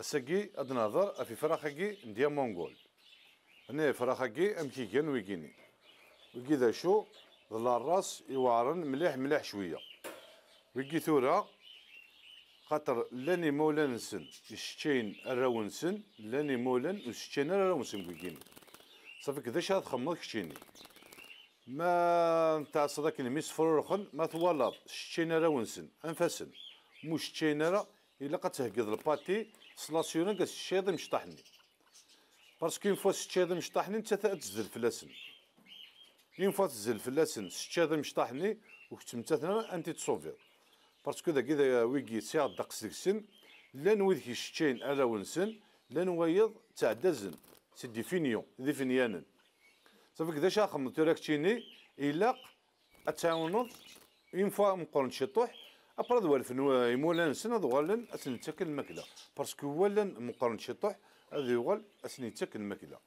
الساقي أدنظر في فراخاكي ديا مونغول هنا فراخاكي أمكيكان ويكيني ويكي وكذا شو ظل الراس يوارن مليح مليح شوية ويكي ثورة خاطر لاني مولان سن الشتين الراون سن لاني مولان وشتين الراون سن ويكيني صافي كذا شاد تخمض كشتيني ما نتاع صداك الميس فرورخن ما ثوالط شتين الراون سن أنفاسن مش شتين الراون الا قتهكذ الباتي سلاسيون قال الشيض مشطحني باسكو اون فوا الشيض مشطحني انت تزل فلاسن اون فوا تزل فلاسن الشيض مشطحني وكتم تثنا انت تصوفير باسكو ذاك اذا ويكي سياد دقس لا لان ويدك الشتين الا ونسن لان ويض دزن سي ديفينيون ديفينيانن صافي كداش اخمم تراكتيني الا اتعاونوا اون فوا مقرن شطوح ابرد ابراد والفن يمولانسن هذا غالن اسن يتسكن الماكله باسكو ولن مقارن شطح هذا يغال اسن يتسكن الماكله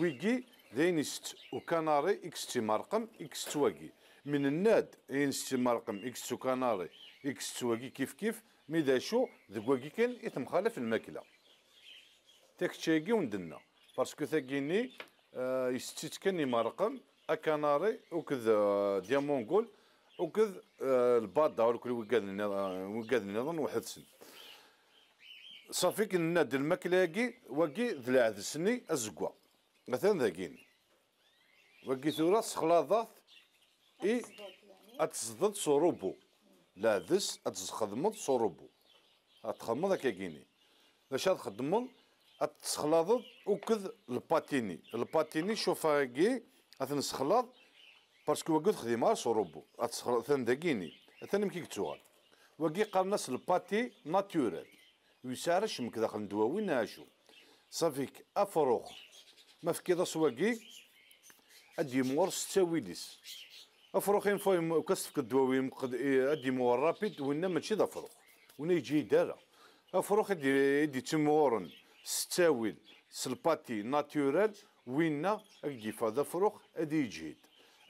ويجي داين يست وكناري اكس تي مرقم اكس تواقي من الناد ينست مرقم اكس تو كناري اكس تواقي كيف كيف مي دا شو ذوك واقي خالف يتمخالف الماكله تاكتشاكي وندنا باسكو ثاكيني آه يستيت كان مرقم اكناري وكذا ديامونغول وكذ آه، البادا الكل وقاد آه، وقاد نظن واحد سن صافي كنا د المكلاقي وكي ذلع ذسني الزقوا مثلا ذاكين وكي ثورا سخلاضات اي اتصدد صوروبو لا ذس صوروبو صروبو اتخدمض كاكيني باش اتخدمون اتسخلاظو وكذ الباتيني الباتيني شوف هاكي اتنسخلاض باسكو وقت خديمة شروبو اتسخر ثان داكيني ثان مكي كتوغال وقي قرناس الباتي ناتورال ويسارش مك داخل وين ناشو صافيك افروخ ما في كذا سواقي ادي مور ستا ويديس افروخين فاي كاسفك الدواوين قد إيه، ادي مور رابيد وين ماشي دا فروخ وين يجي دارا افروخ ادي ادي تمورن ستاويل سلباتي ناتورال وينا اكدي فادا فروخ ادي يجيد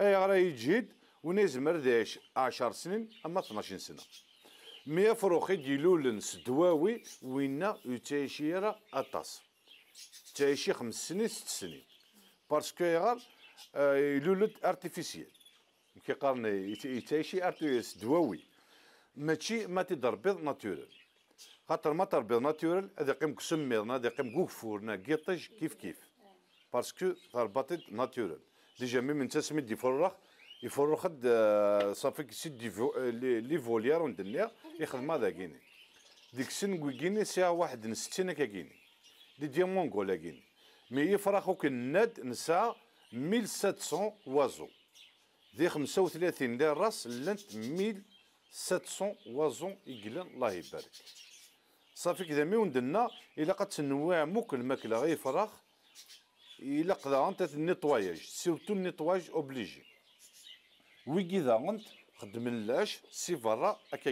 اي ايغرا يجيد ونزمر داش 10 سنين اما 12 سنه مي فروخي ديلولن سدواوي وينا يتيشيرا اطاس تيشي خمس سنين ست سنين باسكو يغار يلولد ارتيفيسيال كيقارن يتيشي ارتيفيس دواوي ماشي ما تضربيض ناتورال خاطر ما تربيض ناتورال هذا قيم كسميرنا هذا قيم كوفورنا كيطج كيف كيف باسكو ضربات ناتورال ديجا ميم انت سميد يفرخ يفرخ آه، صافي يسد آه، لي فوليار وندنيا يخدم هذا كيني ديك السن كيني ساعه واحد نستين هكا كيني دي ديامون كولا كيني مي يفرخو الناد نسا 1700 وازو دي 35 دي راس لانت 1700 وازو يقلن الله يبارك صافي كذا مي وندنا الا قد تنواع موك الماكله غير فراخ الا قدا انت النيطواياج سيرتو النيطواياج اوبليجي ويكي ذا انت خدم لاش سي برا اكا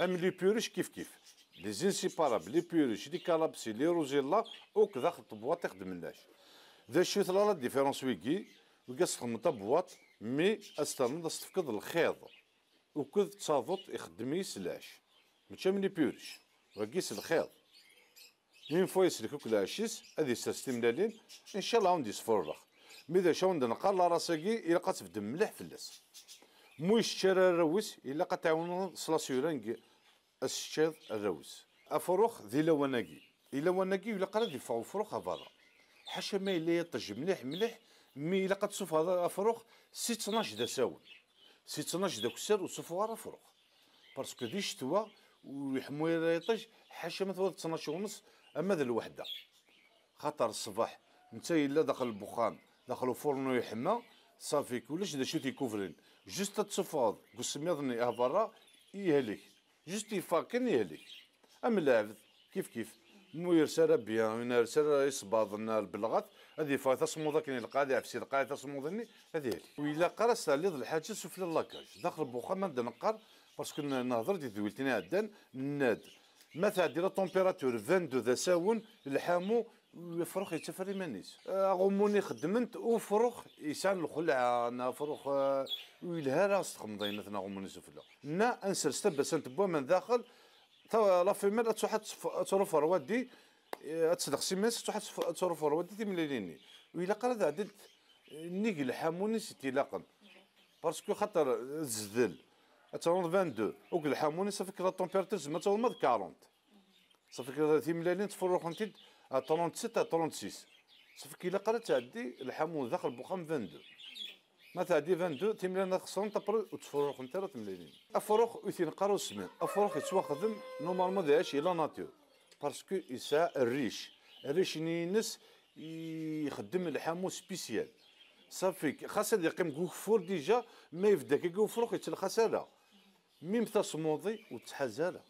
ام لي بيروش كيف كيف لي زينسيبارابل لي بيروش لي كالابسي لي روزيلا كذا خط بواط يخدم لاش ذا شو ثلا لا ديفيرونس ويكي وكا تخدم بواط مي استرند استفقد الخيط وكذ تصافط يخدمي سلاش ماشي لي بيروش وكيس الخيط ينفويسلك كل عشيس هذه استملالين ان شاء الله عندي سفرغ ماذا شون عندنا قال راسكي الى قاس بدم مليح اللاس مو يشترى الروس الا قتعاون سلاسيورانك الشيط الروس افروخ ذي لوناكي الا وناكي ولا قرا دفعوا فروخ برا حاشا ما الا يطج مليح مليح مي الا قد صوف هذا افروخ سي 12 دا ساون سي 12 دا كسر وصوفوا غير افروخ باسكو دي شتوا ويحمو يطيش حاشا ما تفوت 12 ونص اما ذا الوحده خاطر الصباح نتا الا داخل البخان داخل الفرن يحمى صافي كلش دا شو تيكوفرين جوست تصفاض قسم يظني برا يهلك جوست يفاكن يهلك اما العبد كيف كيف مو يرسل بيان يرسل يصباض البلغات هذه فا تصمود كني القاعدة عفسي القاعدة تصمودني هذه وإلا سالي لض الحاجة سفل اللاكاج داخل البخان ما نقر باسكو نهضر دي دويلتين عدا ناد ما تعدي لا تومبيراتور 22 ساون الحامو الفروخ يتسافر يمانيس غموني خدمت وفرخ يسان الخلع انا فرخ ويلها راس تخمضين ثنا غموني سفلا نا انسل ستبا بوا من داخل توا لا مال تروح تصرف روادي تصدق سيماس تروح تصرف روادي مليليني ويلا قرا عدلت نيك الحاموني ستي لاقن باسكو خاطر الزدل تنوض 22 وكل حاموني صافي كذا التومبيراتور زعما تنوض 40 صافي كذا تيملالين تفرقن تيد انت 36 36 صافي كي لقرا تعدي الحامون داخل بوخام 22 ما تعدي 22 تيملالين خصهم تبر انت راه تملالين افروخ وثين قرا سمن افروخ يتواخذم نورمالمون داعش الى ناتور باسكو يسا الريش الريش نينس يخدم الحامو سبيسيال صافي خاصه يقيم كوفور ديجا ما يفدا يفداك كوفور خاصه ميم تصمودي وتحزالة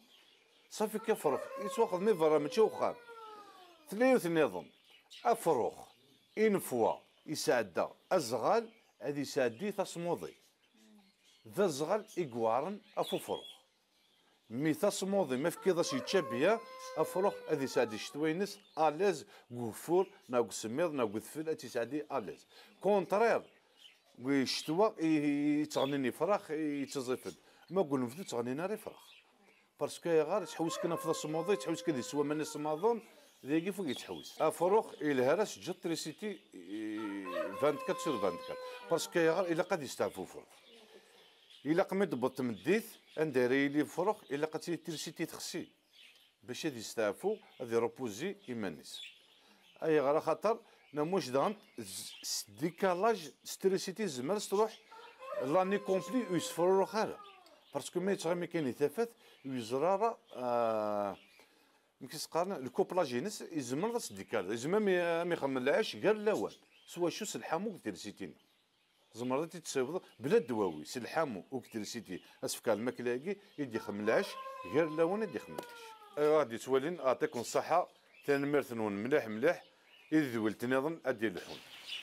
صافي كفرخ يتواخذ مي برا ماشي وخام ثلاث نظام افروخ انفوا يسعدا ازغال هذه يسعدي تصمودي ذا الزغال إقوارن أفوفروخ مي تصمودي ما فكيضاش يتشبيه أفروخ هادي سادي شتوينس أليز قفور ناو سميض ناو ذفل أتي سادي أليز كونترير ويشتوى يتغنيني فراخ يتزفل ما قول نفدو تغنينا رفرخ باسكو يا غار تحوس كنا في الصماضي تحوس كذا سوا من الصماضون ذيك فوق يتحوس افروخ هرس جت تريسيتي 24 سور 24 باسكو يا غار الا قد يستافو فرق الا قمي ضبط مديت انديري لي فروخ الا قد تريسيتي تخسي باش يدي يستافو هذي روبوزي يمنس اي غير خاطر موش دانت ديكالاج ستريسيتي زمر تروح لاني كومبلي يسفر هذا باسكو ما يتغير يتغمي كاين اللي ويزرى راه آه مكيسقارن الكوبلاجينس يزمن راس ديكار يزمن ما يخمم العيش غير لاوان سوا شو سلحامو كثير سيتين زمرة تتساوض بلا دواوي سلحامو وكثير سيتي اسفك الماكلاكي يدي خمم العيش غير لاوان يدي خمم العيش غادي توالين اعطيكم الصحة تنمرت مليح مليح إذ ولت نظن أدي اللحون